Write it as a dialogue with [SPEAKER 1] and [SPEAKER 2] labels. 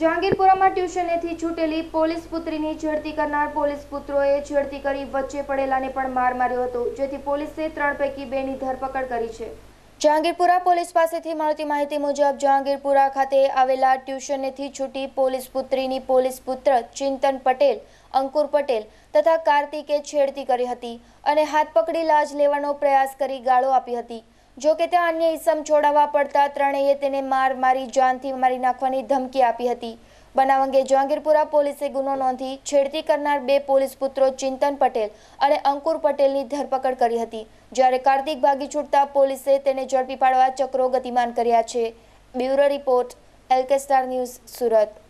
[SPEAKER 1] જહાંગીરપુરામાં ટ્યુશનેથી છૂટેલી police પુત્રીની ઝડપી કરનાર police પુત્રોએ ઝડપી કરી વચ્ચે પડેલાને પણ માર માર્યો હતો જેથી પોલીસે ત્રણ પૈકી બેની ધરપકડ કરી છે જહાંગીરપુરા પોલીસ પાસેથી મળતી માહિતી મુજબ જહાંગીરપુરા ખાતે આવેલા ટ્યુશનેથી છૂટી પોલીસ પુત્રીની પોલીસ પુત્ર ચિંતન પટેલ અંકુર પટેલ તથા કાર્તિકે છેડતી કરી હતી અને હાથ પકડી લાજ લેવાનો પ્રયાસ કરી ગાળો આપી હતી જો કે ત્યાં અન્ય ઇસમ છોડાવવા પડતા ત્રણેય તેને માર મારી જાનથી મારી નાખવાની ધમકી આપી હતી બનાવ અંગે જહાંગીરપુરા પોલીસે ગુનો નોંધી છેડતી કરનાર બે પોલીસ પુત્રો ચિંતન પટેલ અને અંકુર પટેલની ધરપકડ કરી હતી જ્યારે કાર્તિક ભાગી છૂટતા પોલીસે તેને ઝડપી પાડવા ચક્રો ગતિમાન કર્યા છે bureau report LK star news Surat